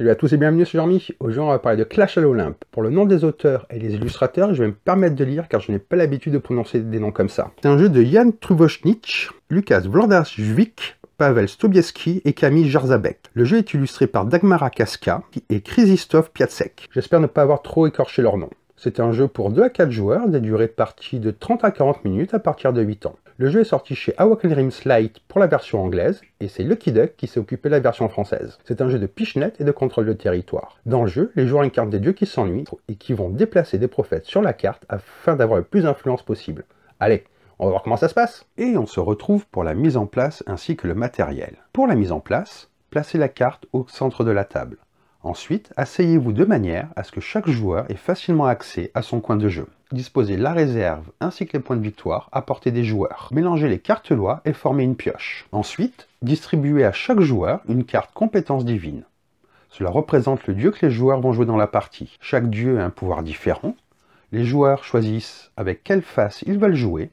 Salut à tous et bienvenue sur Jormi. Aujourd'hui, on va parler de Clash à l'Olympe. Pour le nom des auteurs et des illustrateurs, je vais me permettre de lire car je n'ai pas l'habitude de prononcer des noms comme ça. C'est un jeu de Jan Truboschnitz, Lukas juvik Pavel Stobieski et Camille Jarzabek. Le jeu est illustré par Dagmara Kaska et Krzysztof Piatsek. J'espère ne pas avoir trop écorché leur nom. C'est un jeu pour 2 à 4 joueurs, des durées de partie de 30 à 40 minutes à partir de 8 ans. Le jeu est sorti chez Awaken Dreams Light pour la version anglaise, et c'est Lucky Duck qui s'est occupé de la version française. C'est un jeu de pichenette et de contrôle de territoire. Dans le jeu, les joueurs incarnent des dieux qui s'ennuient et qui vont déplacer des prophètes sur la carte afin d'avoir le plus d'influence possible. Allez, on va voir comment ça se passe Et on se retrouve pour la mise en place ainsi que le matériel. Pour la mise en place, placez la carte au centre de la table. Ensuite, asseyez-vous de manière à ce que chaque joueur ait facilement accès à son coin de jeu. Disposez la réserve ainsi que les points de victoire à portée des joueurs. Mélangez les cartes lois et formez une pioche. Ensuite, distribuez à chaque joueur une carte compétence divine. Cela représente le dieu que les joueurs vont jouer dans la partie. Chaque dieu a un pouvoir différent. Les joueurs choisissent avec quelle face ils veulent jouer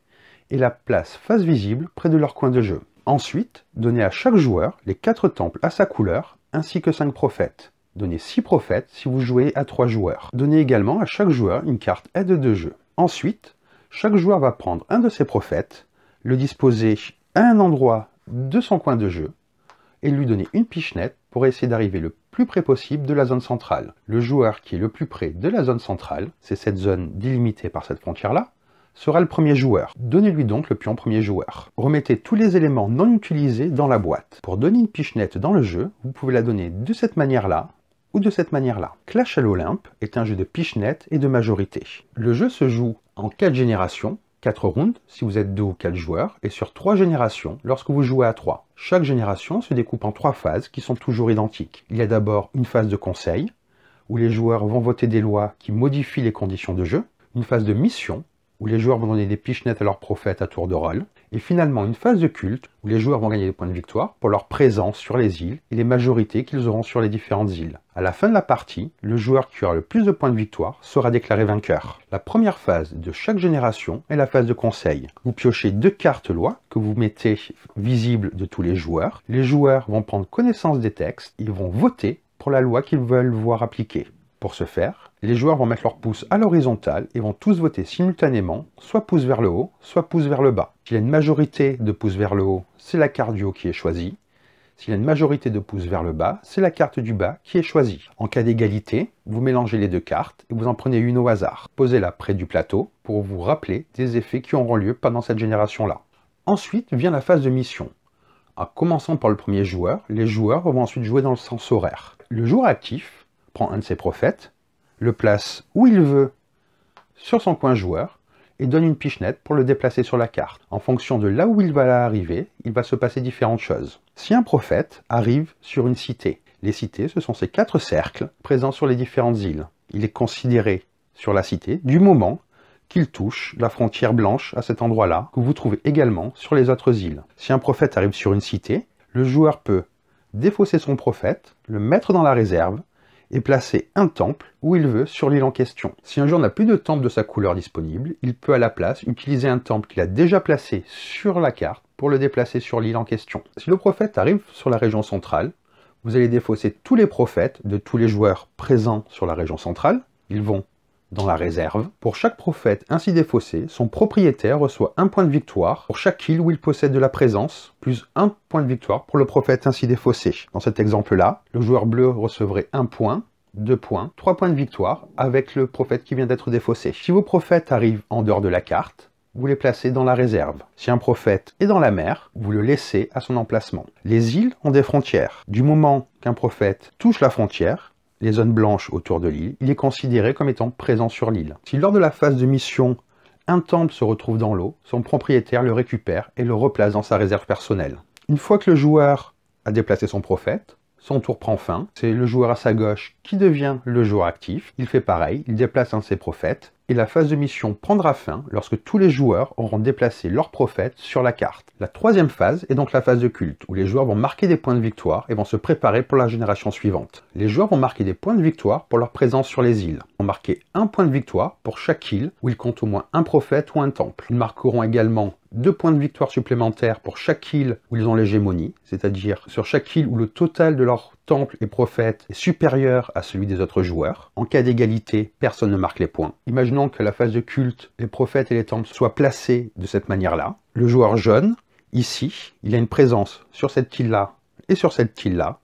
et la place face visible près de leur coin de jeu. Ensuite, donnez à chaque joueur les 4 temples à sa couleur ainsi que 5 prophètes. Donnez 6 prophètes si vous jouez à 3 joueurs. Donnez également à chaque joueur une carte aide de jeu. Ensuite, chaque joueur va prendre un de ses prophètes, le disposer à un endroit de son coin de jeu et lui donner une pichenette pour essayer d'arriver le plus près possible de la zone centrale. Le joueur qui est le plus près de la zone centrale, c'est cette zone délimitée par cette frontière-là, sera le premier joueur. Donnez-lui donc le pion premier joueur. Remettez tous les éléments non utilisés dans la boîte. Pour donner une pichenette dans le jeu, vous pouvez la donner de cette manière-là, de cette manière-là. Clash à l'Olympe est un jeu de pichenette et de majorité. Le jeu se joue en 4 générations, 4 rounds si vous êtes 2 ou 4 joueurs, et sur 3 générations lorsque vous jouez à 3. Chaque génération se découpe en 3 phases qui sont toujours identiques. Il y a d'abord une phase de conseil, où les joueurs vont voter des lois qui modifient les conditions de jeu, une phase de mission, où les joueurs vont donner des pichenettes à leurs prophètes à tour de rôle, et finalement une phase de culte où les joueurs vont gagner des points de victoire pour leur présence sur les îles et les majorités qu'ils auront sur les différentes îles. À la fin de la partie, le joueur qui aura le plus de points de victoire sera déclaré vainqueur. La première phase de chaque génération est la phase de conseil. Vous piochez deux cartes loi que vous mettez visibles de tous les joueurs. Les joueurs vont prendre connaissance des textes, ils vont voter pour la loi qu'ils veulent voir appliquée. Pour ce faire, les joueurs vont mettre leur pouces à l'horizontale et vont tous voter simultanément, soit pouce vers le haut, soit pouce vers le bas. S'il y a une majorité de pouces vers le haut, c'est la carte du haut qui est choisie. S'il y a une majorité de pouces vers le bas, c'est la carte du bas qui est choisie. En cas d'égalité, vous mélangez les deux cartes et vous en prenez une au hasard. Posez-la près du plateau pour vous rappeler des effets qui auront lieu pendant cette génération-là. Ensuite vient la phase de mission. En commençant par le premier joueur, les joueurs vont ensuite jouer dans le sens horaire. Le joueur actif prend un de ses prophètes, le place où il veut sur son coin joueur et donne une pichenette pour le déplacer sur la carte. En fonction de là où il va arriver, il va se passer différentes choses. Si un prophète arrive sur une cité, les cités, ce sont ces quatre cercles présents sur les différentes îles. Il est considéré sur la cité du moment qu'il touche la frontière blanche à cet endroit-là, que vous trouvez également sur les autres îles. Si un prophète arrive sur une cité, le joueur peut défausser son prophète, le mettre dans la réserve, et placer un temple où il veut sur l'île en question. Si un joueur n'a plus de temple de sa couleur disponible, il peut à la place utiliser un temple qu'il a déjà placé sur la carte pour le déplacer sur l'île en question. Si le prophète arrive sur la région centrale, vous allez défausser tous les prophètes de tous les joueurs présents sur la région centrale. Ils vont dans la réserve, pour chaque prophète ainsi défaussé, son propriétaire reçoit un point de victoire pour chaque île où il possède de la présence, plus un point de victoire pour le prophète ainsi défaussé. Dans cet exemple-là, le joueur bleu recevrait un point, deux points, trois points de victoire avec le prophète qui vient d'être défaussé. Si vos prophètes arrivent en dehors de la carte, vous les placez dans la réserve. Si un prophète est dans la mer, vous le laissez à son emplacement. Les îles ont des frontières. Du moment qu'un prophète touche la frontière, les zones blanches autour de l'île, il est considéré comme étant présent sur l'île. Si lors de la phase de mission, un temple se retrouve dans l'eau, son propriétaire le récupère et le replace dans sa réserve personnelle. Une fois que le joueur a déplacé son prophète, son tour prend fin, c'est le joueur à sa gauche qui devient le joueur actif, il fait pareil, il déplace un de ses prophètes, et la phase de mission prendra fin lorsque tous les joueurs auront déplacé leur prophète sur la carte. La troisième phase est donc la phase de culte, où les joueurs vont marquer des points de victoire et vont se préparer pour la génération suivante. Les joueurs vont marquer des points de victoire pour leur présence sur les îles. Ils vont marquer un point de victoire pour chaque île, où ils comptent au moins un prophète ou un temple. Ils marqueront également deux points de victoire supplémentaires pour chaque île où ils ont l'hégémonie, c'est-à-dire sur chaque île où le total de leurs temples et prophètes est supérieur à celui des autres joueurs. En cas d'égalité, personne ne marque les points. Imaginons que la phase de culte, les prophètes et les temples soient placés de cette manière-là. Le joueur jeune, ici, il a une présence sur cette île-là et sur cette île-là.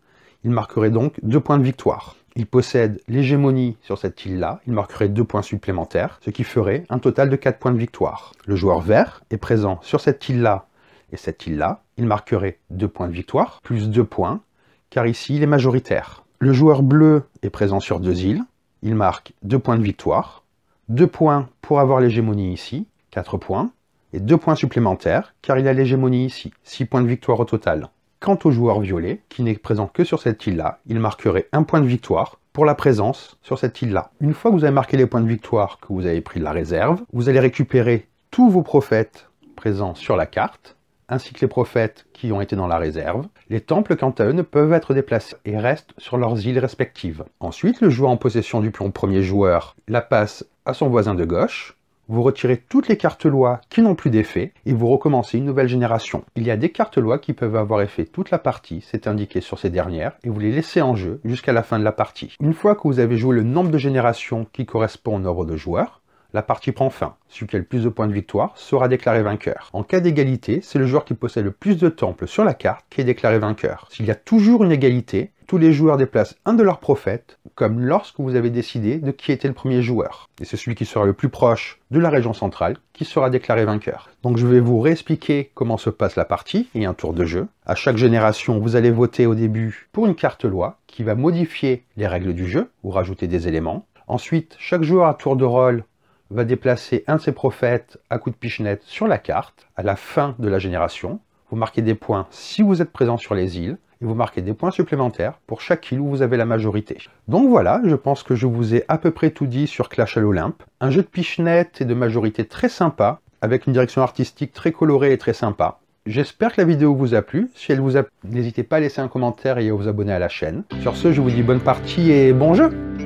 Il marquerait donc deux points de victoire il possède l'hégémonie sur cette île-là, il marquerait deux points supplémentaires, ce qui ferait un total de 4 points de victoire. Le joueur vert est présent sur cette île-là et cette île-là, il marquerait 2 points de victoire, plus 2 points, car ici il est majoritaire. Le joueur bleu est présent sur deux îles, il marque 2 points de victoire, 2 points pour avoir l'hégémonie ici, 4 points, et 2 points supplémentaires, car il a l'hégémonie ici, 6 points de victoire au total. Quant au joueur violet, qui n'est présent que sur cette île-là, il marquerait un point de victoire pour la présence sur cette île-là. Une fois que vous avez marqué les points de victoire, que vous avez pris de la réserve, vous allez récupérer tous vos prophètes présents sur la carte, ainsi que les prophètes qui ont été dans la réserve. Les temples, quant à eux, ne peuvent être déplacés et restent sur leurs îles respectives. Ensuite, le joueur en possession du pion premier joueur la passe à son voisin de gauche, vous retirez toutes les cartes lois qui n'ont plus d'effet et vous recommencez une nouvelle génération. Il y a des cartes lois qui peuvent avoir effet toute la partie, c'est indiqué sur ces dernières, et vous les laissez en jeu jusqu'à la fin de la partie. Une fois que vous avez joué le nombre de générations qui correspond au nombre de joueurs, la partie prend fin. Celui qui a le plus de points de victoire sera déclaré vainqueur. En cas d'égalité, c'est le joueur qui possède le plus de temples sur la carte qui est déclaré vainqueur. S'il y a toujours une égalité, tous les joueurs déplacent un de leurs prophètes, comme lorsque vous avez décidé de qui était le premier joueur. Et c'est celui qui sera le plus proche de la région centrale qui sera déclaré vainqueur. Donc je vais vous réexpliquer comment se passe la partie et un tour de jeu. À chaque génération, vous allez voter au début pour une carte loi qui va modifier les règles du jeu ou rajouter des éléments. Ensuite, chaque joueur à tour de rôle va déplacer un de ses prophètes à coup de pichenette sur la carte à la fin de la génération. Vous marquez des points si vous êtes présent sur les îles, vous marquez des points supplémentaires pour chaque île où vous avez la majorité. Donc voilà, je pense que je vous ai à peu près tout dit sur Clash à l'Olympe. Un jeu de pichenette et de majorité très sympa, avec une direction artistique très colorée et très sympa. J'espère que la vidéo vous a plu. Si elle vous a plu, n'hésitez pas à laisser un commentaire et à vous abonner à la chaîne. Sur ce, je vous dis bonne partie et bon jeu